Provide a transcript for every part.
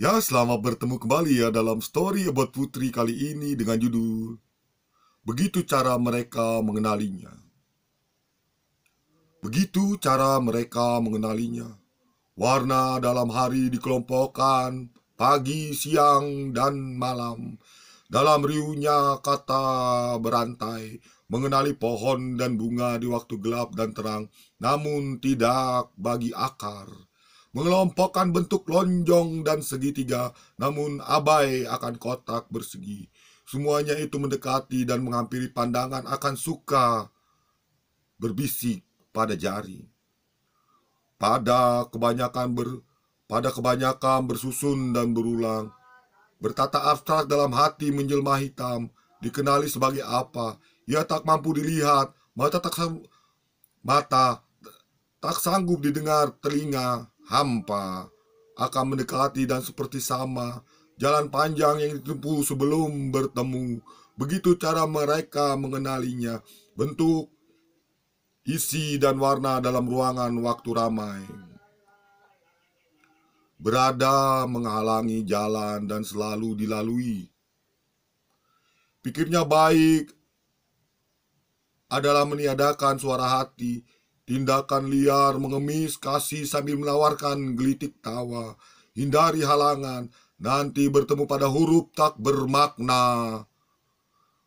Ya, selamat bertemu kembali ya dalam Story About Putri kali ini dengan judul Begitu Cara Mereka Mengenalinya. Begitu cara mereka mengenalinya. Warna dalam hari dikelompokkan pagi, siang, dan malam. Dalam riuhnya kata berantai, mengenali pohon dan bunga di waktu gelap dan terang, namun tidak bagi akar mengelompokkan bentuk lonjong dan segitiga, namun abai akan kotak bersegi. Semuanya itu mendekati dan menghampiri pandangan akan suka berbisik pada jari. Pada kebanyakan ber, pada kebanyakan bersusun dan berulang, bertata abstrak dalam hati menjelma hitam, dikenali sebagai apa, ia tak mampu dilihat, mata tak mata tak sanggup didengar telinga hampa akan mendekati dan seperti sama jalan panjang yang ditempuh sebelum bertemu. Begitu cara mereka mengenalinya, bentuk, isi, dan warna dalam ruangan waktu ramai. Berada menghalangi jalan dan selalu dilalui. Pikirnya baik adalah meniadakan suara hati Tindakan liar mengemis kasih sambil menawarkan gelitik tawa. Hindari halangan, nanti bertemu pada huruf tak bermakna.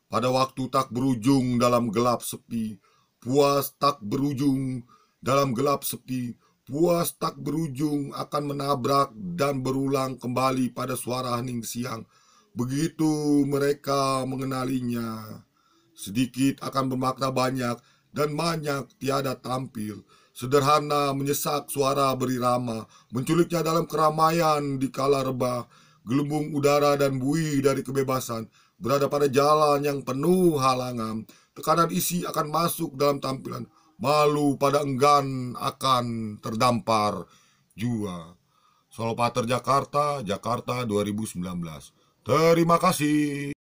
Pada waktu tak berujung dalam gelap sepi, puas tak berujung dalam gelap sepi, puas tak berujung akan menabrak dan berulang kembali pada suara hening siang. Begitu mereka mengenalinya, sedikit akan bermakna banyak dan banyak tiada tampil. Sederhana menyesak suara berirama, menculiknya dalam keramaian di kala rebah, gelembung udara dan bui dari kebebasan, berada pada jalan yang penuh halangan, tekanan isi akan masuk dalam tampilan, malu pada enggan akan terdampar jua. Solo Pater Jakarta, Jakarta 2019. Terima kasih.